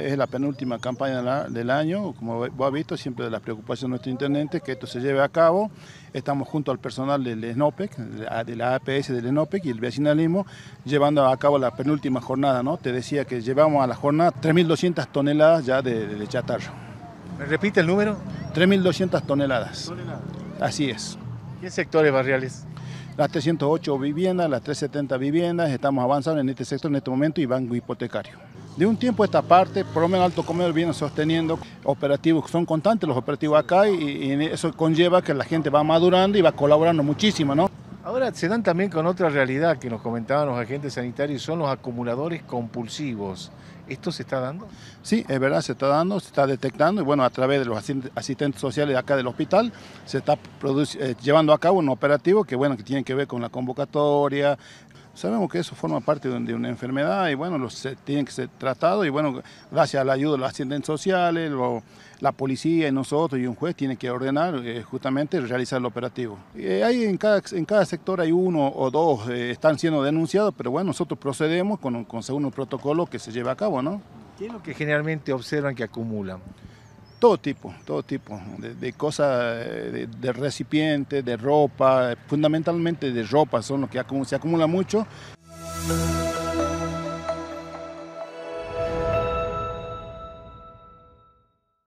Es la penúltima campaña del año, como vos has visto, siempre de las preocupaciones de nuestro intendente, que esto se lleve a cabo. Estamos junto al personal del ENOPEC, de la APS del ENOPEC y el vecinalismo, llevando a cabo la penúltima jornada. ¿no? Te decía que llevamos a la jornada 3.200 toneladas ya de, chatarro. ¿Me repite el número? 3.200 toneladas. toneladas. Así es. ¿Qué sectores barriales? las 308 viviendas, las 370 viviendas, estamos avanzando en este sector en este momento y banco hipotecario. De un tiempo esta parte, por lo menos Alto Comedor viene sosteniendo operativos, que son constantes los operativos acá y, eso conlleva que la gente va madurando y va colaborando muchísimo, ¿no? Ahora se dan también con otra realidad que nos comentaban los agentes sanitarios, son los acumuladores compulsivos. ¿Esto se está dando? Sí, es verdad, se está dando, se está detectando y bueno, a través de los asistentes sociales acá del hospital se está eh, llevando a cabo un operativo que bueno, que tiene que ver con la convocatoria, Sabemos que eso forma parte de una enfermedad y bueno, los, eh, tienen que ser tratado y bueno, gracias a la ayuda de los asistentes sociales, la policía y nosotros y un juez tienen que ordenar eh, justamente realizar el operativo. hay eh, en cada, sector hay uno o dos que están siendo denunciados, pero bueno, nosotros procedemos con, según un protocolo que se lleva a cabo, ¿no? ¿Qué es lo que generalmente observan que acumulan? todo tipo, todo tipo, de, cosas, de, eh, recipientes, de ropa, fundamentalmente de ropa, son los que se acumula mucho.